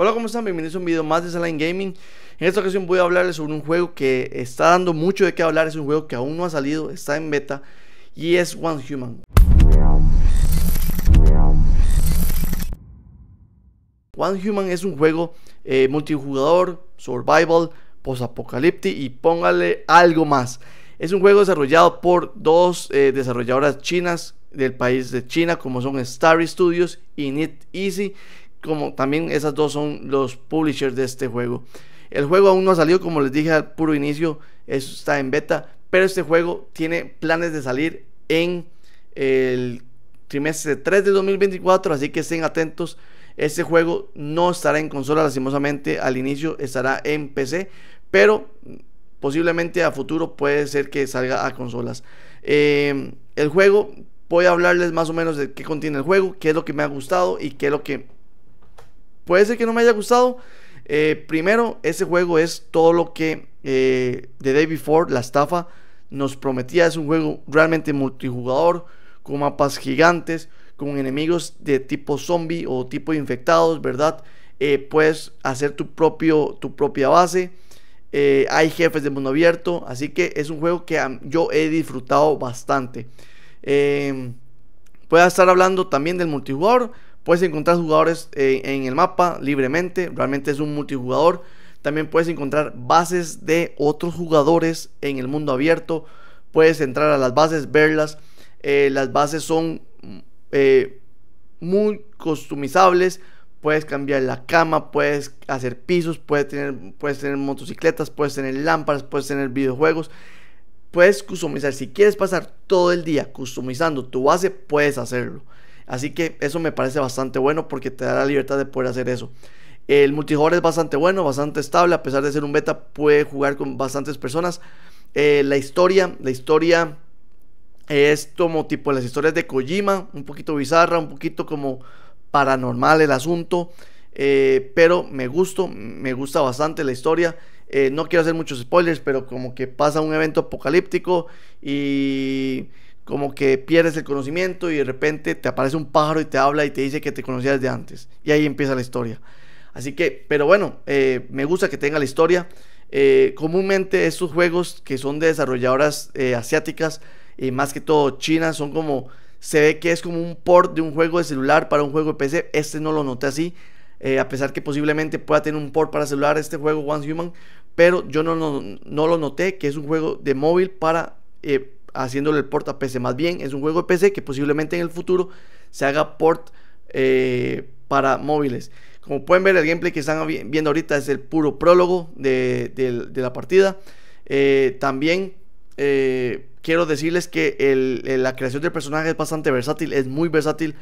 Hola, ¿cómo están? Bienvenidos a un video más de Saline Gaming. En esta ocasión voy a hablarles sobre un juego que está dando mucho de qué hablar. Es un juego que aún no ha salido, está en beta y es One Human. One Human es un juego eh, multijugador, survival, post apocalyptic y póngale algo más. Es un juego desarrollado por dos eh, desarrolladoras chinas del país de China, como son Starry Studios y need Easy, como también esas dos son los publishers de este juego. El juego aún no ha salido, como les dije al puro inicio, está en beta, pero este juego tiene planes de salir en el trimestre 3 de 2024, así que estén atentos. Este juego no estará en consola, lastimosamente al inicio estará en PC, pero posiblemente a futuro puede ser que salga a consolas. Em, el juego, voy a hablarles más o menos de qué contiene el juego, qué es lo que me ha gustado y qué es lo que Puede ser que no me haya gustado. Eh, primero, ese juego es todo lo que The eh, Day Before, la estafa, nos prometía. Es un juego realmente multijugador, con mapas gigantes, con enemigos de tipo zombie o tipo infectados, ¿verdad? Eh, puedes hacer tu, propio, tu propia base. hay jefes de mundo abierto. Así que es un juego que yo he disfrutado bastante. Eh, estar hablando también del multijugador. Puedes encontrar jugadores eh, en el mapa libremente, realmente es un multijugador. También puedes encontrar bases de otros jugadores en el mundo abierto. Puedes entrar a las bases, verlas. Eh, las bases son eh, muy customizables. Puedes cambiar la cama, puedes hacer pisos, puedes tener, puedes tener motocicletas, puedes tener lámparas, puedes tener videojuegos. Puedes customizar. Si quieres pasar todo el día customizando tu base, puedes hacerlo. Así que eso me parece bastante bueno porque te da la libertad de poder hacer eso. El multijugador es bastante bueno, bastante estable, a pesar de ser un beta, puede jugar con bastantes personas. Eh, la historia, la historia es como tipo las historias de Kojima, un poquito bizarra, un poquito como paranormal el asunto. Eh, pero me gustó, me gusta bastante la historia. Eh, no quiero hacer muchos spoilers, pero como que pasa un evento apocalíptico y como que pierdes el conocimiento y de repente te aparece un pájaro y te habla y te dice que te conocías de antes. Y ahí empieza la historia. Así que, pero bueno, eh, me gusta que tenga la historia. Eh, comúnmente estos juegos que son de desarrolladoras eh, asiáticas y más que todo chinas, son como, se ve que es como un port de un juego de celular para un juego de PC. Este no lo noté así, a pesar que posiblemente pueda tener un port para celular este juego One Human, pero yo no, no, no lo noté que es un juego de móvil para haciéndole el port a PC. Más bien es un juego de PC que posiblemente en el futuro se haga port eh, para móviles. Como pueden ver, el gameplay que están viendo ahorita es el puro prólogo de, la partida. Eh, también eh, quiero decirles que la creación del personaje es bastante versátil, es muy versátil.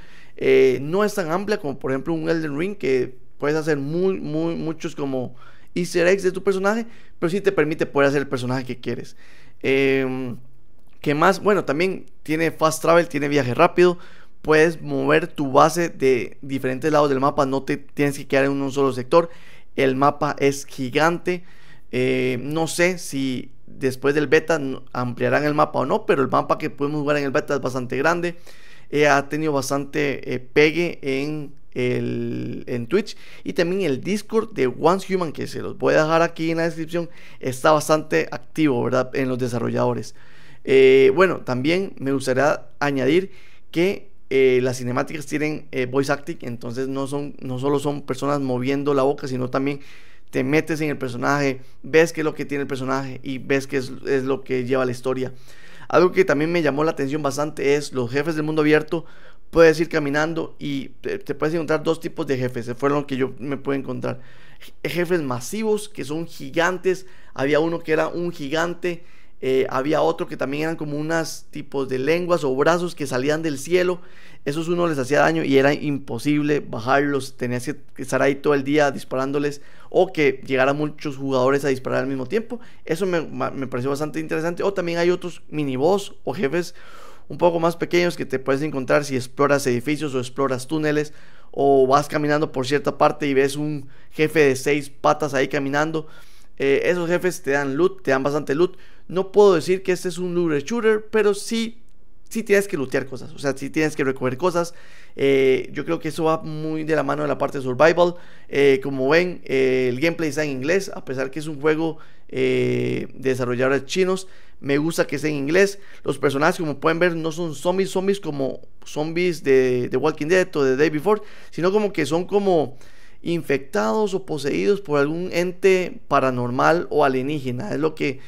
no es tan amplia como por ejemplo un Elden Ring que puedes hacer muy, muy, muchos como easter eggs de tu personaje, pero si te permite poder hacer el personaje que quieres. Em, que más, bueno, también tiene fast travel, tiene viaje rápido, puedes mover tu base de diferentes lados del mapa, no te tienes que quedar en un solo sector, el mapa es gigante, eh, no sé si después del beta ampliarán el mapa o no, pero el mapa que podemos jugar en el beta es bastante grande, eh, ha tenido bastante eh, pegue en, el, en Twitch y también el Discord de Once Human que se los voy a dejar aquí en la descripción, está bastante activo, ¿verdad? En los desarrolladores. Eh, bueno, también me gustaría añadir que eh, las cinemáticas tienen eh, voice acting, entonces no, son, no solo son personas moviendo la boca, sino también te metes en el personaje, ves qué es lo que tiene el personaje y ves qué es, lo que lleva la historia. Algo que también me llamó la atención bastante es los jefes del mundo abierto. Puedes ir caminando y te, te puedes encontrar dos tipos de jefes. Se fueron los que yo me pude encontrar. Jefes masivos que son gigantes. Había uno que era un gigante eh, había otro que también eran como unas tipos de lenguas o brazos que salían del cielo. Esos uno les hacía daño y era imposible bajarlos. Tenías que estar ahí todo el día disparándoles o que llegaran muchos jugadores a disparar al mismo tiempo. Eso me, pareció bastante interesante. O también hay otros miniboss o jefes un poco más pequeños que te puedes encontrar si exploras edificios o exploras túneles o vas caminando por cierta parte y ves un jefe de seis patas ahí caminando. Eh, esos jefes te dan loot, te dan bastante loot. No puedo decir que este es un looter shooter, pero sí, sí tienes que lootear cosas. O sea, sí tienes que recoger cosas. Eh, yo creo que eso va muy de la mano de la parte de survival. Eh, como ven, eh, el gameplay está en inglés, a pesar que es un juego desarrollado desarrolladores chinos. Me gusta que esté en inglés. Los personajes, como pueden ver, no son zombies, zombies como zombies de, de Walking Dead o de Day Before, sino como que son como infectados o poseídos por algún ente paranormal o alienígena. Es lo que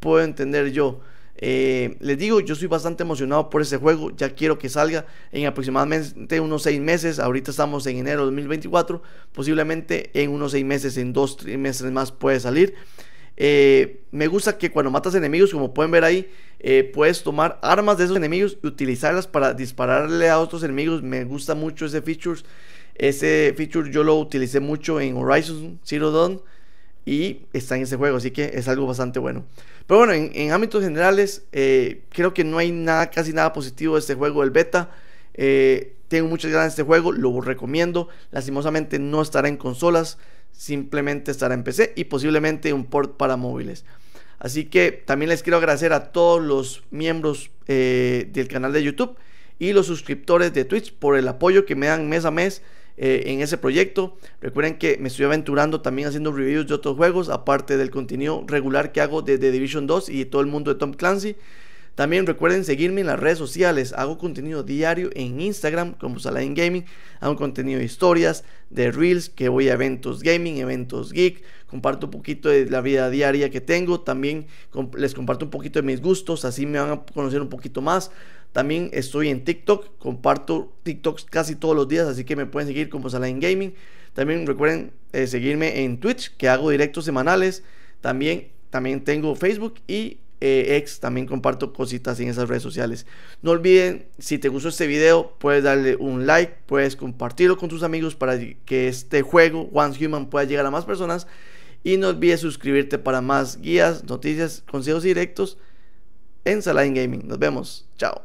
puedo entender yo. Eh, les digo, yo soy bastante emocionado por ese juego, ya quiero que salga en aproximadamente unos 6 meses, ahorita estamos en enero de 2024, posiblemente en unos 6 meses, en 2 meses más puede salir. Eh, me gusta que cuando matas enemigos, como pueden ver ahí, eh, puedes tomar armas de esos enemigos y utilizarlas para dispararle a otros enemigos. Me gusta mucho ese feature. Ese feature yo lo utilicé mucho en Horizon Zero Dawn y está en ese juego, así que es algo bastante bueno. Pero bueno, en, ámbitos generales, eh, creo que no hay nada, casi nada positivo de este juego, del beta. Eh, tengo muchas ganas de este juego, lo recomiendo. Lastimosamente no estará en consolas, simplemente estará en PC y posiblemente un port para móviles. Así que también les quiero agradecer a todos los miembros eh, del canal de YouTube y los suscriptores de Twitch por el apoyo que me dan mes a mes. Eh, en ese proyecto. Recuerden que me estoy aventurando también haciendo reviews de otros juegos, aparte del contenido regular que hago de The Division 2 y todo el mundo de Tom Clancy. También recuerden seguirme en las redes sociales. Hago contenido diario en Instagram como Saladin Gaming. Hago contenido de historias, de reels, que voy a eventos gaming, eventos geek. Comparto un poquito de la vida diaria que tengo. También les comparto un poquito de mis gustos. Así me van a conocer un poquito más. También estoy en TikTok, comparto TikToks casi todos los días, así que me pueden seguir como Salain Gaming. También recuerden eh, seguirme en Twitch, que hago directos semanales. También, también tengo Facebook y eh, X, también comparto cositas en esas redes sociales. No olviden, si te gustó este video, puedes darle un like, puedes compartirlo con tus amigos para que este juego, Once Human, pueda llegar a más personas. Y no olvides suscribirte para más guías, noticias, consejos directos en Saline Gaming. Nos vemos. Chao.